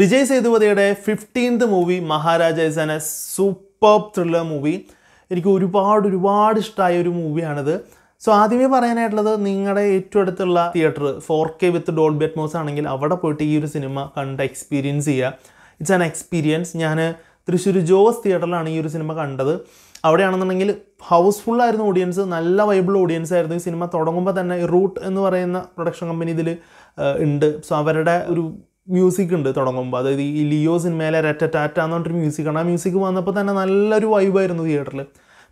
വിജയ് സേതുപതിയുടെ fifteenth movie Maharaja is an a super thriller movie എനിക്ക് ഒരുപാട് ഒരുപാട് ഇഷ്ടമായ ഒരു മൂവിയാണിത് സോ ആദ്യമേ പറയാനായിട്ടുള്ളത് നിങ്ങളുടെ ഏറ്റവും അടുത്തുള്ള theatre four K with Dolby Atmos ആണെങ്കിൽ അവിടെ പോയിട്ട് ഈ ഒരു സിനിമ കണ്ട് എക്സ്പീരിയൻസ് ചെയ്യുക ഇറ്റ്സ് ആൻ എക്സ്പീരിയൻസ് ഞാൻ തൃശ്ശൂർ ജോസ് തിയേറ്ററിലാണ് ഈ ഒരു സിനിമ കണ്ടത് അവിടെയാണെന്നുണ്ടെങ്കിൽ ഹൗസ്ഫുള്ളായിരുന്നു ഓഡിയൻസ് നല്ല വൈബിൾ ഓഡിയൻസ് ആയിരുന്നു ഈ സിനിമ തുടങ്ങുമ്പോൾ തന്നെ റൂട്ട് എന്ന് പറയുന്ന പ്രൊഡക്ഷൻ കമ്പനി ഇതിൽ ഉണ്ട് സോ അവരുടെ ഒരു മ്യൂസിക് ഉണ്ട് തുടങ്ങുമ്പോൾ അതായത് ഈ ലിയോ സിനിമയിലെ ടാറ്റ എന്ന് പറഞ്ഞിട്ട് മ്യൂസിക്കാണ് ആ മ്യൂസിക് വന്നപ്പോൾ തന്നെ നല്ലൊരു വൈബായിരുന്നു തിയേറ്ററിൽ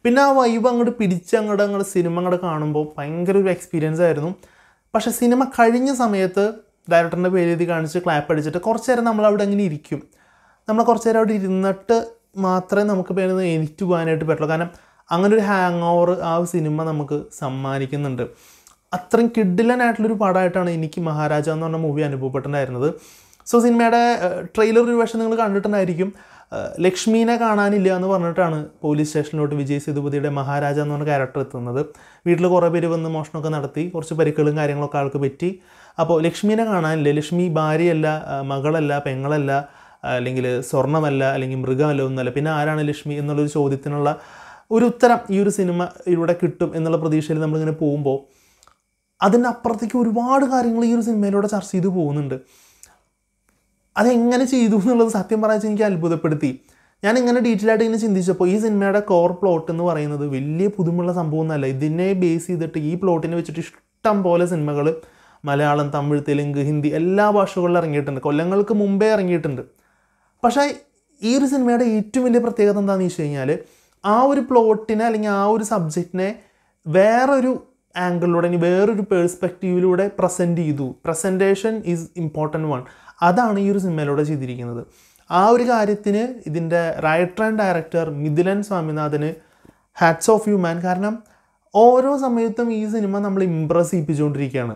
പിന്നെ ആ വൈബ് അങ്ങോട്ട് പിടിച്ച് അങ്ങോട്ട് അങ്ങോട്ട് സിനിമ അങ്ങോട്ട് കാണുമ്പോൾ ഭയങ്കര ഒരു എക്സ്പീരിയൻസ് ആയിരുന്നു പക്ഷെ സിനിമ കഴിഞ്ഞ സമയത്ത് ഡയറക്ടറിൻ്റെ പേര് എഴുതി കാണിച്ച് ക്ലാപ്പ് അടിച്ചിട്ട് കുറച്ച് നേരം നമ്മൾ അവിടെ അങ്ങനെ ഇരിക്കും നമ്മൾ കുറച്ച് നേരം അവിടെ ഇരുന്നിട്ട് മാത്രമേ നമുക്ക് പേരുന്ന് എനിക്ക് പോകാനായിട്ട് പറ്റുള്ളൂ കാരണം അങ്ങനെ ഒരു ഹാങ് ഓവർ ആ സിനിമ നമുക്ക് സമ്മാനിക്കുന്നുണ്ട് അത്രയും കിഡിലനായിട്ടുള്ളൊരു പടമായിട്ടാണ് എനിക്ക് മഹാരാജ എന്ന് പറഞ്ഞ മൂവി അനുഭവപ്പെട്ടിട്ടുണ്ടായിരുന്നത് സോ സിനിമയുടെ ട്രെയിലർ ഒരു പക്ഷേ നിങ്ങൾ കണ്ടിട്ടുണ്ടായിരിക്കും ലക്ഷ്മീനെ കാണാനില്ല എന്ന് പറഞ്ഞിട്ടാണ് പോലീസ് സ്റ്റേഷനിലോട്ട് വിജയ് സേതുപതിയുടെ മഹാരാജ എന്ന് പറഞ്ഞ ക്യാരക്ടർ എത്തുന്നത് വീട്ടിൽ കുറേ പേര് വന്ന് മോഷണമൊക്കെ നടത്തി കുറച്ച് പരിക്കുകളും കാര്യങ്ങളൊക്കെ ആൾക്ക് പറ്റി അപ്പോൾ ലക്ഷ്മീനെ കാണാനില്ല ലക്ഷ്മി ഭാര്യയല്ല മകളല്ല പെങ്ങളല്ല അല്ലെങ്കിൽ സ്വർണ്ണമല്ല അല്ലെങ്കിൽ മൃഗമല്ല ഒന്നുമല്ല പിന്നെ ആരാണ് ലക്ഷ്മി എന്നുള്ളൊരു ചോദ്യത്തിനുള്ള ഒരു ഉത്തരം ഈ ഒരു ഇവിടെ കിട്ടും എന്നുള്ള പ്രതീക്ഷയിൽ നമ്മളിങ്ങനെ പോകുമ്പോൾ അതിൻ്റെ അപ്പുറത്തേക്ക് ഒരുപാട് കാര്യങ്ങൾ ഈ ഒരു സിനിമയിലൂടെ ചർച്ച ചെയ്ത് പോകുന്നുണ്ട് അതെങ്ങനെ ചെയ്തു എന്നുള്ളത് സത്യം പറഞ്ഞാൽ എനിക്ക് അത്ഭുതപ്പെടുത്തി ഞാൻ ഇങ്ങനെ ഡീറ്റെയിൽ ആയിട്ട് ഇങ്ങനെ ചിന്തിച്ചപ്പോൾ ഈ സിനിമയുടെ കോർ പ്ലോട്ട് എന്ന് പറയുന്നത് വലിയ പുതുമുള്ള സംഭവമൊന്നുമല്ല ഇതിനെ ബേസ് ചെയ്തിട്ട് ഈ പ്ലോട്ടിനെ വെച്ചിട്ട് ഇഷ്ടം പോലെ സിനിമകൾ മലയാളം തമിഴ് തെലുങ്ക് ഹിന്ദി എല്ലാ ഭാഷകളിലും ഇറങ്ങിയിട്ടുണ്ട് കൊല്ലങ്ങൾക്ക് മുമ്പേ ഇറങ്ങിയിട്ടുണ്ട് പക്ഷേ ഈ ഒരു സിനിമയുടെ ഏറ്റവും വലിയ പ്രത്യേകത എന്താണെന്ന് വെച്ച് കഴിഞ്ഞാൽ ആ ഒരു പ്ലോട്ടിനെ അല്ലെങ്കിൽ ആ ഒരു സബ്ജക്റ്റിനെ വേറൊരു ആംഗിളിലൂടെ അല്ലെങ്കിൽ വേറൊരു പേഴ്സ്പെക്റ്റീവിലൂടെ പ്രസൻറ്റ് ചെയ്തു പ്രസൻറ്റേഷൻ ഈസ് ഇമ്പോർട്ടൻറ്റ് വൺ അതാണ് ഈ ഒരു സിനിമയിലൂടെ ചെയ്തിരിക്കുന്നത് ആ ഒരു കാര്യത്തിന് ഇതിൻ്റെ റൈറ്റർ ആൻഡ് ഡയറക്ടർ മിഥുലൻ സ്വാമിനാഥന് ഹാറ്റ്സ് ഓഫ് യു മാൻ കാരണം ഓരോ സമയത്തും ഈ സിനിമ നമ്മൾ ഇമ്പ്രസ് ചെയ്യിപ്പിച്ചുകൊണ്ടിരിക്കുകയാണ്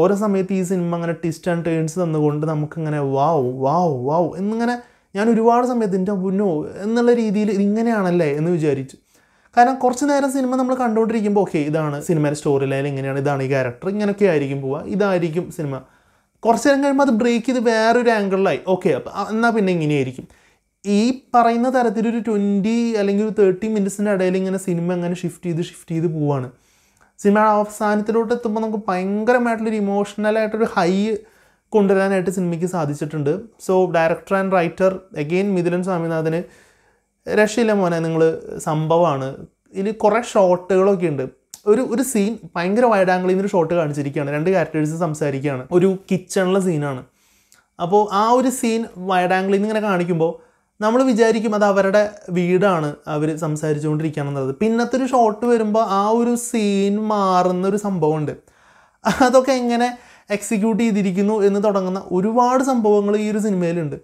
ഓരോ സമയത്ത് ഈ സിനിമ അങ്ങനെ ട്വിസ്റ്റ് ആൻഡ് ടേൺസ് തന്നുകൊണ്ട് നമുക്കിങ്ങനെ വാവ് വാവ് വാവ് എന്നിങ്ങനെ ഞാൻ ഒരുപാട് സമയത്ത് എൻ്റെ മുന്നോ എന്നുള്ള രീതിയിൽ ഇതിങ്ങനെയാണല്ലേ എന്ന് വിചാരിച്ചു കാരണം കുറച്ച് നേരം സിനിമ നമ്മൾ കണ്ടുകൊണ്ടിരിക്കുമ്പോൾ ഓക്കെ ഇതാണ് സിനിമയുടെ സ്റ്റോറി ലൈൻ എങ്ങനെയാണ് ഇതാണ് ഈ ക്യാരക്ടർ ഇങ്ങനെയൊക്കെ ആയിരിക്കും പോവുക ഇതായിരിക്കും സിനിമ കുറച്ച് നേരം കഴിയുമ്പോൾ അത് ബ്രേക്ക് ചെയ്ത് വേറൊരു ആംഗിളിലായി ഓക്കെ അപ്പം എന്നാൽ പിന്നെ ഇങ്ങനെയായിരിക്കും ഈ പറയുന്ന തരത്തിലൊരു ട്വൻറ്റി അല്ലെങ്കിൽ ഒരു തേർട്ടി മിനിറ്റ്സിൻ്റെ ഇടയിൽ ഇങ്ങനെ സിനിമ അങ്ങനെ ഷിഫ്റ്റ് ചെയ്ത് ഷിഫ്റ്റ് ചെയ്ത് പോവാണ് സിനിമ അവസാനത്തിലോട്ട് എത്തുമ്പോൾ നമുക്ക് ഭയങ്കരമായിട്ടുള്ളൊരു ഇമോഷണലായിട്ടൊരു ഹൈ കൊണ്ടുവരാനായിട്ട് സിനിമയ്ക്ക് സാധിച്ചിട്ടുണ്ട് so director and writer again Mithulan സ്വാമിനാഥന് രക്ഷയില്ല മോനെ നിങ്ങൾ സംഭവമാണ് ഇതിൽ കുറേ ഷോട്ടുകളൊക്കെ ഉണ്ട് ഒരു ഒരു സീൻ ഭയങ്കര വൈഡ് ആംഗിളിൽ നിന്ന് ഷോട്ട് കാണിച്ചിരിക്കുകയാണ് രണ്ട് ക്യാരക്ടേഴ്സ് സംസാരിക്കുകയാണ് ഒരു കിച്ചണിലെ സീനാണ് അപ്പോൾ ആ ഒരു സീൻ വൈഡ് ആംഗിളിൽ നിന്ന് ഇങ്ങനെ കാണിക്കുമ്പോൾ നമ്മൾ വിചാരിക്കും അത് അവരുടെ വീടാണ് അവർ സംസാരിച്ചുകൊണ്ടിരിക്കുകയാണെന്നുള്ളത് പിന്നത്തെ ഒരു ഷോട്ട് വരുമ്പോൾ ആ ഒരു സീൻ മാറുന്ന ഒരു സംഭവമുണ്ട് അതൊക്കെ എങ്ങനെ എക്സിക്യൂട്ട് ചെയ്തിരിക്കുന്നു എന്ന് തുടങ്ങുന്ന ഒരുപാട് സംഭവങ്ങൾ ഈ ഒരു സിനിമയിലുണ്ട്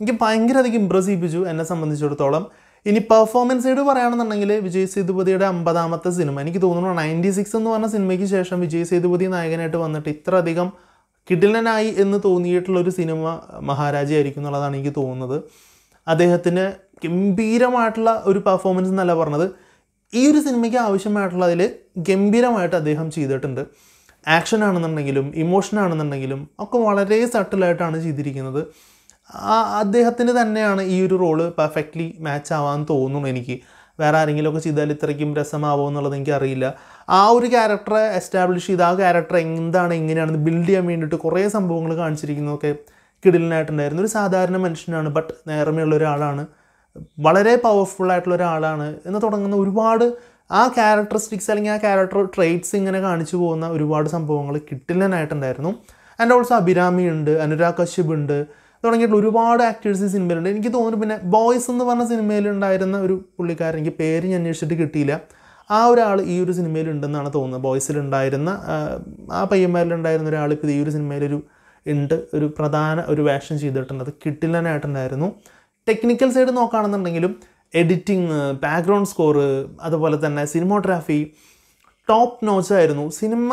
എനിക്ക് ഭയങ്കര അധികം ഇമ്പ്രസ് ചെയ്യിപ്പിച്ചു എന്നെ സംബന്ധിച്ചിടത്തോളം ഇനി പെർഫോമൻസ് സൈഡ് പറയുകയാണെന്നുണ്ടെങ്കിൽ വിജയ് സേതുപതിയുടെ അമ്പതാമത്തെ സിനിമ എനിക്ക് തോന്നുന്നു നയൻറ്റി സിക്സ് എന്ന് പറഞ്ഞ സിനിമയ്ക്ക് ശേഷം വിജയ് സേതുപതി നായകനായിട്ട് വന്നിട്ട് ഇത്രയധികം കിടിലനായി എന്ന് തോന്നിയിട്ടുള്ള ഒരു സിനിമ മഹാരാജ ആയിരിക്കും എന്നുള്ളതാണ് എനിക്ക് തോന്നുന്നത് അദ്ദേഹത്തിന് ഗംഭീരമായിട്ടുള്ള ഒരു പെർഫോമൻസ് എന്നല്ല പറഞ്ഞത് ഈ ഒരു സിനിമയ്ക്ക് ആവശ്യമായിട്ടുള്ള അതിൽ ഗംഭീരമായിട്ട് അദ്ദേഹം ചെയ്തിട്ടുണ്ട് ആക്ഷൻ ആണെന്നുണ്ടെങ്കിലും ഇമോഷൻ ആണെന്നുണ്ടെങ്കിലും ഒക്കെ വളരെ സട്ടിലായിട്ടാണ് ചെയ്തിരിക്കുന്നത് അദ്ദേഹത്തിന് തന്നെയാണ് ഈ ഒരു റോള് പെർഫെക്റ്റ്ലി മാച്ച് ആവാൻ തോന്നുന്നു എനിക്ക് വേറെ ആരെങ്കിലുമൊക്കെ ചെയ്താൽ ഇത്രയ്ക്കും രസമാവോ എന്നുള്ളത് എനിക്ക് അറിയില്ല ആ ഒരു ക്യാരക്ടറെ എസ്റ്റാബ്ലിഷ് ചെയ്ത് ആ ക്യാരക്ടർ എന്താണ് എങ്ങനെയാണെന്ന് ബിൽഡ് ചെയ്യാൻ വേണ്ടിയിട്ട് കുറേ സംഭവങ്ങൾ കാണിച്ചിരിക്കുന്നതൊക്കെ കിടിലനായിട്ടുണ്ടായിരുന്നു ഒരു സാധാരണ മനുഷ്യനാണ് ബട്ട് നേർമയുള്ള ഒരാളാണ് വളരെ പവർഫുൾ ആയിട്ടുള്ള ഒരാളാണ് എന്ന് തുടങ്ങുന്ന ഒരുപാട് ആ ക്യാരക്ടറിസ്റ്റിക്സ് അല്ലെങ്കിൽ ആ ക്യാരക്ടർ ട്രേറ്റ്സ് ഇങ്ങനെ കാണിച്ചു പോകുന്ന ഒരുപാട് സംഭവങ്ങൾ കിട്ടില്ലനായിട്ടുണ്ടായിരുന്നു ആൻഡ് ഓൾസോ അഭിരാമി ഉണ്ട് അനുരാഗ് കശ്യപ് ഉണ്ട് തുടങ്ങിയിട്ടുള്ള ഒരുപാട് ആക്ടേഴ്സ് ഈ സിനിമയിലുണ്ട് എനിക്ക് തോന്നുന്നു പിന്നെ ബോയ്സ് എന്ന് പറഞ്ഞ സിനിമയിലുണ്ടായിരുന്ന ഒരു പുള്ളിക്കാരൻ എനിക്ക് പേര് ഞാൻ അന്വേഷിച്ചിട്ട് കിട്ടിയില്ല ആ ഒരാൾ ഈ ഒരു സിനിമയിലുണ്ടെന്നാണ് തോന്നുന്നത് ബോയ്സിലുണ്ടായിരുന്ന ആ പയ്യന്മാരിലുണ്ടായിരുന്ന ഒരാൾ ഇപ്പോൾ ഈ ഒരു സിനിമയിലൊരു ഉണ്ട് ഒരു പ്രധാന ഒരു വേഷം ചെയ്തിട്ടുണ്ട് അത് കിട്ടില്ലനായിട്ടുണ്ടായിരുന്നു ടെക്നിക്കൽ സൈഡ് നോക്കുകയാണെന്നുണ്ടെങ്കിലും എഡിറ്റിങ് ബാക്ക്ഗ്രൗണ്ട് സ്കോറ് അതുപോലെ തന്നെ സിനിമോഗ്രാഫി ടോപ്പ് നോച്ചായിരുന്നു സിനിമ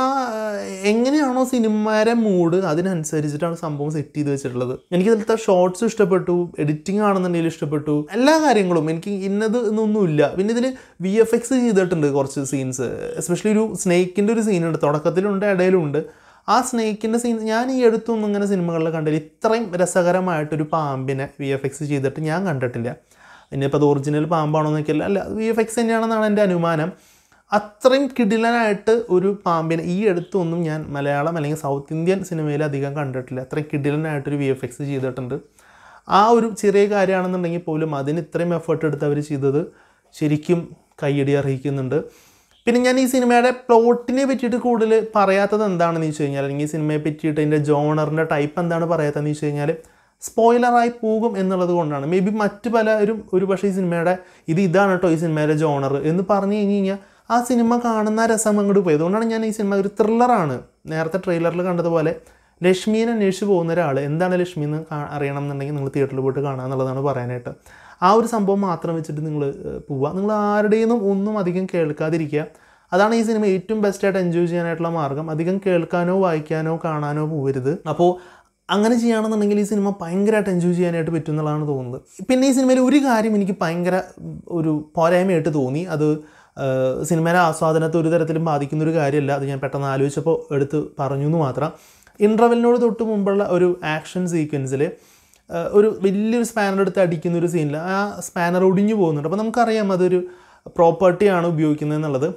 എങ്ങനെയാണോ സിനിമയുടെ മൂഡ് അതിനനുസരിച്ചിട്ടാണ് സംഭവം സെറ്റ് ചെയ്ത് വെച്ചിട്ടുള്ളത് എനിക്ക് ഇതിലത്തെ ഷോർട്സ് ഇഷ്ടപ്പെട്ടു എഡിറ്റിംഗ് ആണെന്നുണ്ടെങ്കിൽ ഇഷ്ടപ്പെട്ടു എല്ലാ കാര്യങ്ങളും എനിക്ക് ഇന്നത് എന്നൊന്നുമില്ല പിന്നെ ഇതിൽ വി എഫ് എക്സ് ചെയ്തിട്ടുണ്ട് കുറച്ച് സീൻസ് എസ്പെഷ്യലി ഒരു സ്നേക്കിൻ്റെ ഒരു സീനുണ്ട് തുടക്കത്തിലുണ്ട് ഇടയിലുണ്ട് ആ സ്നേക്കിൻ്റെ സീൻ ഞാൻ ഈ അടുത്തൊന്നും ഇങ്ങനെ സിനിമകളിൽ കണ്ടില്ല ഇത്രയും രസകരമായിട്ടൊരു പാമ്പിനെ വി എഫ് എക്സ് ചെയ്തിട്ട് ഞാൻ കണ്ടിട്ടില്ല ഇനിയിപ്പോൾ അത് ഒറിജിനൽ പാമ്പാണോ എന്നൊക്കെയല്ല അല്ല വി എഫ് എക്സ് തന്നെയാണെന്നാണ് എൻ്റെ അനുമാനം അത്രയും കിടിലനായിട്ട് ഒരു പാമ്പിനെ ഈ അടുത്തൊന്നും ഞാൻ മലയാളം അല്ലെങ്കിൽ സൗത്ത് ഇന്ത്യൻ സിനിമയിൽ അധികം കണ്ടിട്ടില്ല അത്രയും കിടിലനായിട്ടൊരു വി എഫ് എക്സ് ചെയ്തിട്ടുണ്ട് ആ ഒരു ചെറിയ കാര്യമാണെന്നുണ്ടെങ്കിൽ പോലും അതിന് ഇത്രയും എഫേർട്ട് എടുത്ത് അവർ ചെയ്തത് ശരിക്കും കൈയടി അർഹിക്കുന്നുണ്ട് പിന്നെ ഞാൻ ഈ സിനിമയുടെ പ്ലോട്ടിനെ പറ്റിയിട്ട് കൂടുതൽ പറയാത്തത് എന്താണെന്ന് ചോദിച്ചു കഴിഞ്ഞാൽ അല്ലെങ്കിൽ ഈ സിനിമയെ പറ്റിയിട്ട് അതിൻ്റെ ജോണറിൻ്റെ ടൈപ്പ് എന്താണ് പറയാത്തതെന്ന് ചോദിച്ചു കഴിഞ്ഞാൽ സ്പോയിലറായി പോകും എന്നുള്ളത് കൊണ്ടാണ് മേ ബി മറ്റ് പലരും ഒരു പക്ഷേ ഈ സിനിമയുടെ ഇത് ഇതാണ് കേട്ടോ ഈ സിനിമയുടെ ജോണർ എന്ന് പറഞ്ഞു കഴിഞ്ഞ് കഴിഞ്ഞാൽ ആ സിനിമ കാണുന്ന രസം അങ്ങോട്ട് പോയി അതുകൊണ്ടാണ് ഞാൻ ഈ സിനിമ ഒരു ത്രില്ലറാണ് നേരത്തെ ട്രെയിലറിൽ കണ്ടതുപോലെ ലക്ഷ്മീനെ അന്വേഷിച്ച് പോകുന്ന ഒരാൾ എന്താണ് ലക്ഷ്മി എന്ന് അറിയണം എന്നുണ്ടെങ്കിൽ നിങ്ങൾ തിയേറ്ററിൽ പോയിട്ട് കാണുക എന്നുള്ളതാണ് പറയാനായിട്ട് ആ ഒരു സംഭവം മാത്രം വെച്ചിട്ട് നിങ്ങൾ പോവുക നിങ്ങൾ ആരുടെയും ഒന്നും അധികം കേൾക്കാതിരിക്കുക അതാണ് ഈ സിനിമ ഏറ്റവും ബെസ്റ്റായിട്ട് എൻജോയ് ചെയ്യാനായിട്ടുള്ള മാർഗ്ഗം അധികം കേൾക്കാനോ വായിക്കാനോ കാണാനോ പോകരുത് അപ്പോൾ അങ്ങനെ ചെയ്യുകയാണെന്നുണ്ടെങ്കിൽ ഈ സിനിമ ഭയങ്കരമായിട്ട് എൻജോയ് ചെയ്യാനായിട്ട് പറ്റും എന്നുള്ളതാണ് തോന്നുന്നത് പിന്നെ ഈ സിനിമയിൽ ഒരു കാര്യം എനിക്ക് ഭയങ്കര ഒരു പോരായ്മയായിട്ട് തോന്നി അത് സിനിമയുടെ ആസ്വാദനത്തെ ഒരു തരത്തിലും ബാധിക്കുന്ന ഒരു കാര്യമല്ല അത് ഞാൻ പെട്ടെന്ന് ആലോചിച്ചപ്പോൾ എടുത്ത് പറഞ്ഞു എന്ന് മാത്രം ഇൻ്റർവെല്ലിനോട് തൊട്ട് മുമ്പുള്ള ഒരു ആക്ഷൻ സീക്വൻസിൽ ഒരു വലിയൊരു സ്പാനർ എടുത്ത് അടിക്കുന്ന ഒരു സീനിൽ ആ സ്പാനർ ഒടിഞ്ഞു പോകുന്നുണ്ട് അപ്പോൾ നമുക്കറിയാം അതൊരു പ്രോപ്പർട്ടിയാണ് ഉപയോഗിക്കുന്നത് എന്നുള്ളത്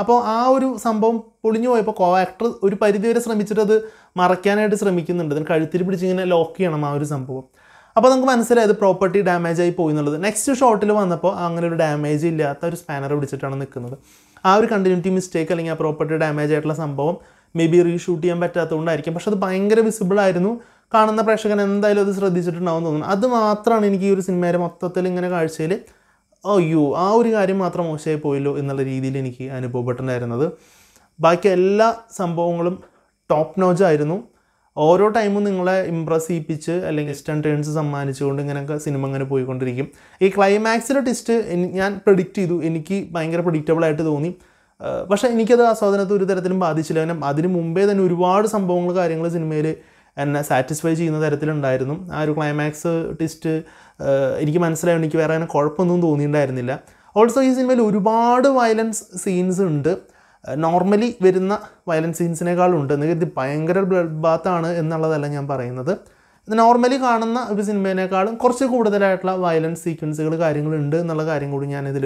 അപ്പോൾ ആ ഒരു സംഭവം പൊളിഞ്ഞു പോയപ്പോൾ കോ ആക്ടർ ഒരു പരിധിവരെ ശ്രമിച്ചിട്ട് അത് മറയ്ക്കാനായിട്ട് ശ്രമിക്കുന്നുണ്ട് അതിന് കഴുത്തിൽ പിടിച്ചിങ്ങനെ ലോക്ക് ചെയ്യണം ആ ഒരു സംഭവം അപ്പോൾ നമുക്ക് മനസ്സിലായത് പ്രോപ്പർട്ടി ഡാമേജ് ആയി പോയി എന്നുള്ളത് നെക്സ്റ്റ് ഷോട്ടിൽ വന്നപ്പോൾ അങ്ങനെ ഒരു ഡാമേജ് ഇല്ലാത്ത ഒരു സ്പാനർ പിടിച്ചിട്ടാണ് നിൽക്കുന്നത് ആ ഒരു കണ്ടിന്യൂറ്റി മിസ്റ്റേക്ക് അല്ലെങ്കിൽ ആ പ്രോപ്പർട്ടി ഡാമേജ് ആയിട്ടുള്ള സംഭവം മേ ബി റീഷൂട്ട് ചെയ്യാൻ പറ്റാത്തതുകൊണ്ടായിരിക്കും പക്ഷെ അത് ഭയങ്കര വിസിബിൾ ആയിരുന്നു കാണുന്ന പ്രേക്ഷകൻ എന്തായാലും അത് ശ്രദ്ധിച്ചിട്ടുണ്ടാവും തോന്നുന്നു അത് മാത്രമാണ് എനിക്ക് ഈ ഒരു സിനിമയുടെ മൊത്തത്തിൽ ഇങ്ങനെ കാഴ്ചയിൽ അയ്യോ ആ ഒരു കാര്യം മാത്രം മോശമായി പോയല്ലോ എന്നുള്ള രീതിയിൽ എനിക്ക് അനുഭവപ്പെട്ടിട്ടുണ്ടായിരുന്നത് ബാക്കി എല്ലാ സംഭവങ്ങളും ടോപ്പ് നോജായിരുന്നു ഓരോ ടൈമും നിങ്ങളെ ഇമ്പ്രസ് ചെയ്യിപ്പിച്ച് അല്ലെങ്കിൽ ഇസ്റ്റൺ ടേൺസ് സമ്മാനിച്ചുകൊണ്ട് ഇങ്ങനെയൊക്കെ സിനിമ അങ്ങനെ പോയിക്കൊണ്ടിരിക്കും ഈ ക്ലൈമാക്സിലെ ട്വിസ്റ്റ് ഞാൻ പ്രഡിക്റ്റ് ചെയ്തു എനിക്ക് ഭയങ്കര പ്രഡിക്റ്റബിൾ ആയിട്ട് തോന്നി പക്ഷേ എനിക്കത് ആസ്വാദനത്തെ ഒരു തരത്തിലും ബാധിച്ചില്ല കാരണം അതിന് മുമ്പേ തന്നെ ഒരുപാട് സംഭവങ്ങൾ കാര്യങ്ങൾ സിനിമയിൽ എന്നെ സാറ്റിസ്ഫൈ ചെയ്യുന്ന തരത്തിലുണ്ടായിരുന്നു ആ ഒരു ക്ലൈമാക്സ് ട്വിസ്റ്റ് എനിക്ക് മനസ്സിലായി എനിക്ക് വേറെ അങ്ങനെ കുഴപ്പമൊന്നും തോന്നിയിട്ടുണ്ടായിരുന്നില്ല ഓൾസോ ഈ സിനിമയിൽ ഒരുപാട് വയലൻസ് സീൻസ് ഉണ്ട് നോർമലി വരുന്ന വയലൻസ് സീൻസിനേക്കാളും ഉണ്ട് എന്ന് കരുതി ഭയങ്കര ബ്ലഡ് ബാത്താണ് എന്നുള്ളതല്ല ഞാൻ പറയുന്നത് നോർമലി കാണുന്ന ഒരു സിനിമേനേക്കാളും കുറച്ച് കൂടുതലായിട്ടുള്ള വയലൻസ് സീക്വൻസുകൾ കാര്യങ്ങളുണ്ട് എന്നുള്ള കാര്യം കൂടി ഞാനിതിൽ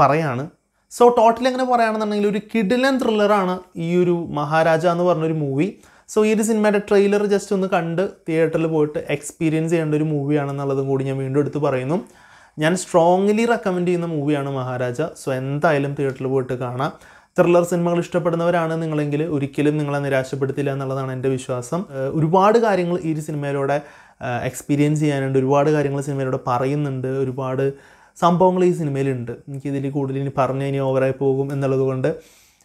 പറയാണ് സോ ടോട്ടൽ എങ്ങനെ പറയുകയാണെന്നുണ്ടെങ്കിൽ ഒരു കിഡിലൻ ത്രില്ലറാണ് ഈ ഒരു മഹാരാജ എന്ന് പറഞ്ഞൊരു മൂവി സോ ഈ ഒരു സിനിമയുടെ ട്രെയിലർ ജസ്റ്റ് ഒന്ന് കണ്ട് തിയേറ്ററിൽ പോയിട്ട് എക്സ്പീരിയൻസ് ചെയ്യേണ്ട ഒരു മൂവിയാണെന്നുള്ളതും കൂടി ഞാൻ വീണ്ടും എടുത്ത് പറയുന്നു ഞാൻ സ്ട്രോങ്ലി റെക്കമെൻഡ് ചെയ്യുന്ന മൂവിയാണ് മഹാരാജ സോ എന്തായാലും തിയേറ്ററിൽ പോയിട്ട് കാണാം ത്രില്ലർ സിനിമകൾ ഇഷ്ടപ്പെടുന്നവരാണ് നിങ്ങളെങ്കിൽ ഒരിക്കലും നിങ്ങളെ നിരാശപ്പെടുത്തില്ല എന്നുള്ളതാണ് എൻ്റെ വിശ്വാസം ഒരുപാട് കാര്യങ്ങൾ ഈ ഒരു സിനിമയിലൂടെ എക്സ്പീരിയൻസ് ചെയ്യാനുണ്ട് ഒരുപാട് കാര്യങ്ങൾ സിനിമയിലൂടെ പറയുന്നുണ്ട് ഒരുപാട് സംഭവങ്ങൾ ഈ സിനിമയിലുണ്ട് എനിക്കിതിൽ കൂടുതൽ ഇനി പറഞ്ഞു ഇനി ഓവറായി പോകും എന്നുള്ളത് കൊണ്ട്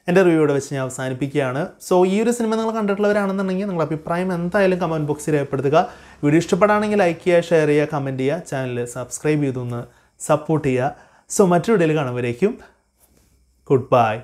എൻ്റെ റിവ്യൂടെ വെച്ച് ഞാൻ അവസാനിപ്പിക്കുകയാണ് സോ ഈ ഒരു സിനിമ നിങ്ങൾ കണ്ടിട്ടുള്ളവരാണെന്നുണ്ടെങ്കിൽ നിങ്ങളുടെ അഭിപ്രായം എന്തായാലും കമൻറ്റ് ബോക്സിൽ രേഖപ്പെടുത്തുക വീഡിയോ ഇഷ്ടപ്പെടുകയാണെങ്കിൽ ലൈക്ക് ചെയ്യുക ഷെയർ ചെയ്യുക കമൻറ്റ് ചെയ്യുക ചാനൽ സബ്സ്ക്രൈബ് ചെയ്തൊന്ന് സപ്പോർട്ട് ചെയ്യുക സോ മറ്റൊരു വീഡിയോയിൽ കാണുമ്പോഴേക്കും ഗുഡ് ബൈ